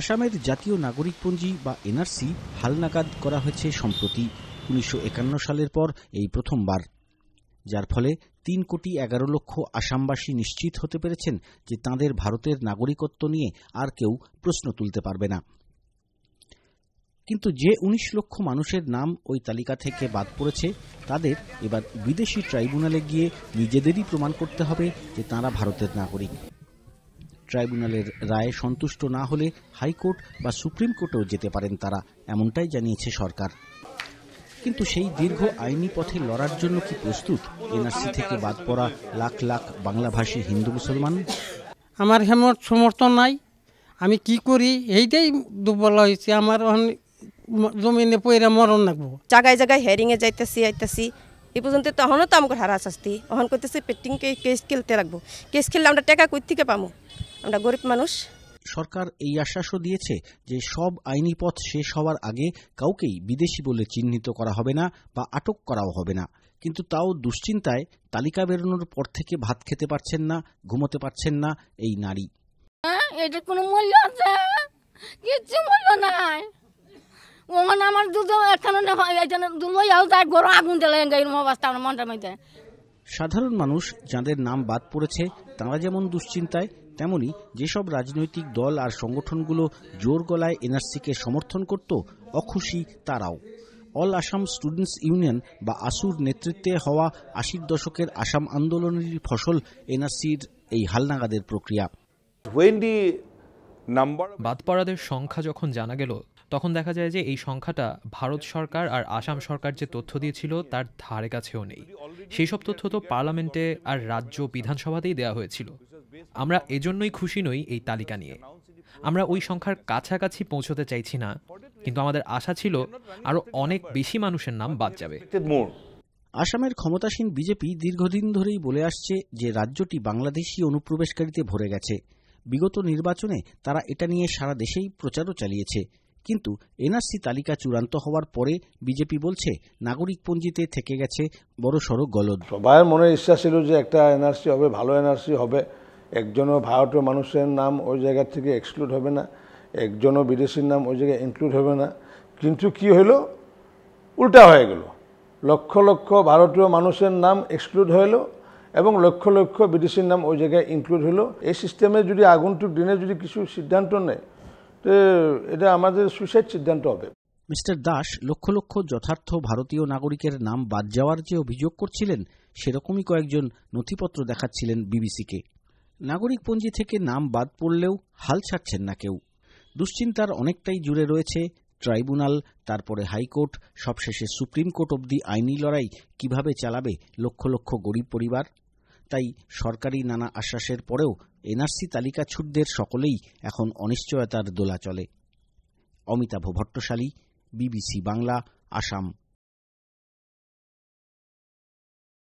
আসামের জাতীয় নাগরিকপঞ্জি বা এনআরসি হালনাগাদ করা হয়েছে সম্প্রতি উনিশশো সালের পর এই প্রথমবার যার ফলে তিন কোটি এগারো লক্ষ আসামবাসী নিশ্চিত হতে পেরেছেন যে তাঁদের ভারতের নাগরিকত্ব নিয়ে আর কেউ প্রশ্ন তুলতে পারবে না কিন্তু যে উনিশ লক্ষ মানুষের নাম ওই তালিকা থেকে বাদ পড়েছে তাদের এবার বিদেশি ট্রাইব্যুনালে গিয়ে নিজেদেরই প্রমাণ করতে হবে যে তাঁরা ভারতের নাগরিক ট্রাইব্যুনালের রায়ে সন্তুষ্ট না হলে হাইকোর্ট বা সুপ্রিম কোর্টেও যেতে পারেন তারা এমনটাই জানিয়েছে সরকার কিন্তু সেই দীর্ঘ আইনি পথে লড়ার জন্য কি প্রস্তুত এনআরসি থেকে বাদ পড়া লাখ লাখ বাংলাভাষী হিন্দু মুসলমান আমার হেমন সমর্থন নাই আমি কি করি এইটাই দুর্বল হয়েছে আমার জমিনে পয়রা মরণ লাগবো জায়গায় জায়গায় হেরিংয়ে যাইতেছি আইতেছি এই পর্যন্ত তখনও তো আমাকে হারা শাস্তি অহন করতেছি পেটিং কেস খেলতে লাগবো কেস খেললে আমরা টাকা কই থেকে পাবো আমরা গরিব মানুষ সরকার এই আশ্বাসও দিয়েছে যে সব আইনি পথ শেষ হওয়ার আগে কাউকেই বিদেশি বলে চিহ্নিত করা হবে না বা আটক করাও হবে না কিন্তু তাও দুশ্চিন্তায় তালিকা বেরোনোর পর থেকে ভাত খেতে পারছেন না ঘুমোতে পারছেন না এই নারী হ্যাঁ, এটা কোনো মূল্য আছে কিচ্ছু মূল্য নাই ওমন আমার দুধ এখানে দুলোইয়াও যায় গরম আগুন দিলে এরকম অবস্থা আমার মনটার সাধারণ মানুষ যাদের নাম বাদ পড়েছে তারা যেমন দুশ্চিন্তায় তেমনি যেসব রাজনৈতিক দল আর সংগঠনগুলো জোর গলায় এনআরসিকে সমর্থন করত অখুশি তারাও অল আসাম স্টুডেন্টস ইউনিয়ন বা আসুর নেতৃত্বে হওয়া আশির দশকের আসাম আন্দোলনের ফসল এনআরসির এই হালনাগাদের প্রক্রিয়া বাদপাড়াদের সংখ্যা যখন জানা গেল তখন দেখা যায় যে এই সংখ্যাটা ভারত সরকার আর আসাম সরকার যে তথ্য দিয়েছিল তার ধারে কাছেও নেই সেই সব তথ্য তো পার্লামেন্টে আর রাজ্য বিধানসভাতেই দেওয়া হয়েছিল আমরা এজন্যই খুশি নই এই তালিকা নিয়ে আমরা ওই সংখ্যার কাছাকাছি পৌঁছতে চাইছি না কিন্তু আমাদের আশা ছিল আরও অনেক বেশি মানুষের নাম বাদ যাবে আসামের ক্ষমতাসীন বিজেপি দীর্ঘদিন ধরেই বলে আসছে যে রাজ্যটি বাংলাদেশি অনুপ্রবেশকারীতে ভরে গেছে বিগত নির্বাচনে তারা এটা নিয়ে সারা দেশেই প্রচারও চালিয়েছে কিন্তু এনআরসি তালিকা চূড়ান্ত হওয়ার পরে বিজেপি বলছে পঞ্জিতে থেকে গেছে সড়ো গলদ সবাই মনে ইচ্ছা ছিল যে একটা এনআরসি হবে ভালো এনআরসি হবে একজনও ভারতীয় মানুষের নাম ওই জায়গা থেকে এক্সক্লুড হবে না একজনও বিদেশির নাম ওই জায়গায় ইনক্লুড হবে না কিন্তু কি হলো উল্টা হয়ে গেল লক্ষ লক্ষ ভারতীয় মানুষের নাম এক্সক্লুড হলো এবং লক্ষ লক্ষ বিদেশির নাম ওই জায়গায় ইনক্লুড হলো এই সিস্টেমে যদি আগন্তুক দিনে যদি কিছু সিদ্ধান্ত নেয় এটা আমাদের সুশের সিদ্ধান্ত হবে মিস্টার দাস লক্ষ লক্ষ যথার্থ ভারতীয় নাগরিকের নাম বাদ যাওয়ার যে অভিযোগ করছিলেন সেরকমই কয়েকজন নথিপত্র দেখাচ্ছিলেন বিবিসিকে নাগরিক পঞ্জি থেকে নাম বাদ পড়লেও হাল ছাড়ছেন না কেউ দুশ্চিন্তার অনেকটাই জুড়ে রয়েছে ট্রাইব্যুনাল তারপরে হাইকোর্ট সবশেষে সুপ্রিম কোর্ট অব্দি আইনি লড়াই কিভাবে চালাবে লক্ষ লক্ষ গরিব পরিবার তাই সরকারি নানা আশ্বাসের পরেও এনআরসি ছুটদের সকলেই এখন অনিশ্চয়তার দোলা চলে অমিতাভ ভট্টশালী বিবিসি বাংলা আসাম